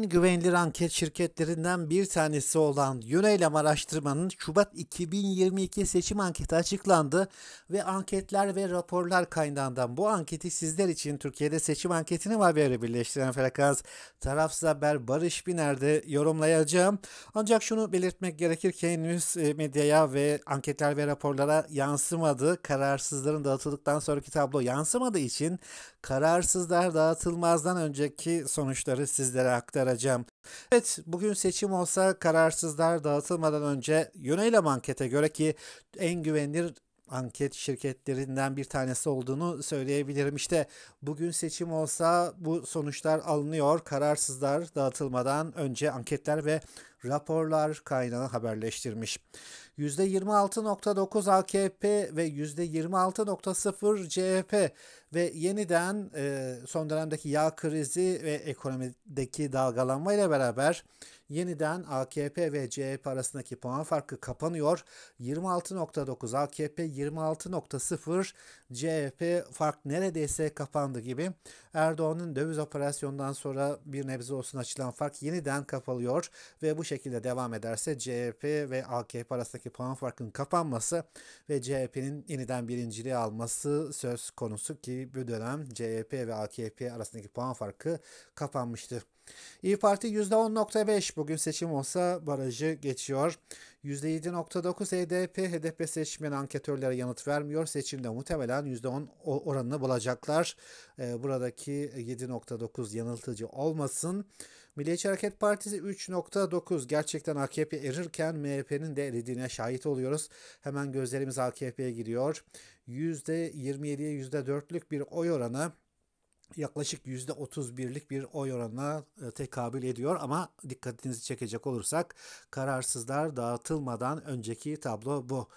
en güvenilir anket şirketlerinden bir tanesi olan Yöneylem Araştırma'nın Şubat 2022 seçim anketi açıklandı ve anketler ve raporlar kaynağından bu anketi sizler için Türkiye'de seçim anketini var haberi birleştiren frekans tarafsız haber Barış Biner'de yorumlayacağım. Ancak şunu belirtmek gerekir ki henüz e, medyaya ve anketler ve raporlara yansımadı. Kararsızların dağıtıldıktan sonraki tablo yansımadığı için kararsızlar dağıtılmazdan önceki sonuçları sizlere aktaracağım aktaracağım. Evet bugün seçim olsa kararsızlar dağıtılmadan önce Yöneylem ankete göre ki en güvenilir anket şirketlerinden bir tanesi olduğunu söyleyebilirim. İşte bugün seçim olsa bu sonuçlar alınıyor. Kararsızlar dağıtılmadan önce anketler ve raporlar kaynağı haberleştirmiş. %26.9 AKP ve %26.0 CHP ve yeniden e, son dönemdeki yağ krizi ve ekonomideki dalgalanma ile beraber yeniden AKP ve CHP arasındaki puan farkı kapanıyor. 26.9 AKP, 26.0 CHP fark neredeyse kapandı gibi. Erdoğan'ın döviz operasyonundan sonra bir nebze olsun açılan fark yeniden kapalıyor ve bu şekilde devam ederse CHP ve AKP arasındaki puan farkının kapanması ve CHP'nin yeniden birinciliği alması söz konusu ki bu dönem CHP ve AKP arasındaki puan farkı kapanmıştır. İyi Parti %10.5 bugün seçim olsa barajı geçiyor. %7.9 HDP, HDP seçmen anketörlere yanıt vermiyor. Seçimde muhtemelen %10 oranını bulacaklar. Ee, buradaki 7.9 yanıltıcı olmasın. Milliyetçi Hareket Partisi 3.9 gerçekten AKP erirken MHP'nin de eridiğine şahit oluyoruz. Hemen gözlerimiz AKP'ye giriyor. %27'ye %4'lük bir oy oranı yaklaşık %31'lik bir oy oranına e, tekabül ediyor ama dikkatinizi çekecek olursak kararsızlar dağıtılmadan önceki tablo bu.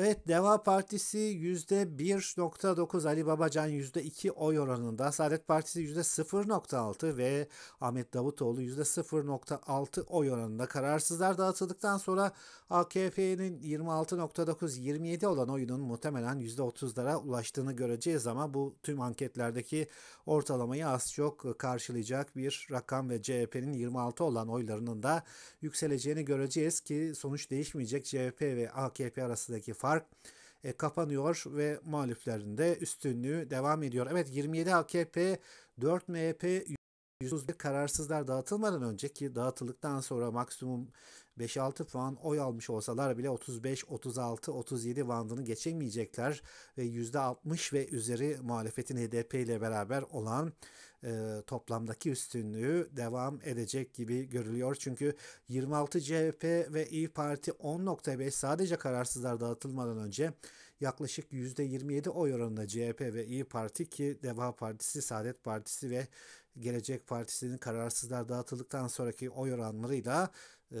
Evet Deva Partisi %1.9, Ali Babacan %2 oy oranında, Saadet Partisi %0.6 ve Ahmet Davutoğlu %0.6 oy oranında. Kararsızlar dağıtıldıktan sonra AKP'nin 26.9-27 olan oyunun muhtemelen %30'lara ulaştığını göreceğiz ama bu tüm anketlerdeki ortalamayı az çok karşılayacak bir rakam ve CHP'nin 26 olan oylarının da yükseleceğini göreceğiz ki sonuç değişmeyecek. CHP ve AKP arasındaki fark fark e, kapanıyor ve muhaliflerin de üstünlüğü devam ediyor. Evet 27 AKP, 4 MHP, 101 kararsızlar dağıtılmadan önceki dağıtıldıktan sonra maksimum 5-6 puan oy almış olsalar bile 35, 36, 37 bandını geçemeyecekler ve %60 ve üzeri muhalefetin HDP ile beraber olan e, toplamdaki üstünlüğü devam edecek gibi görülüyor. Çünkü 26 CHP ve İyi Parti 10.5 sadece kararsızlar dağıtılmadan önce yaklaşık %27 oy oranında CHP ve İyi Parti ki Deva Partisi, Saadet Partisi ve Gelecek Partisi'nin kararsızlar dağıtıldıktan sonraki oy oranlarıyla e,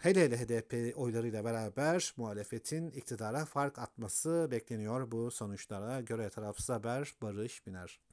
hele hele HDP oylarıyla beraber muhalefetin iktidara fark atması bekleniyor bu sonuçlara göre tarafsız haber Barış Biner.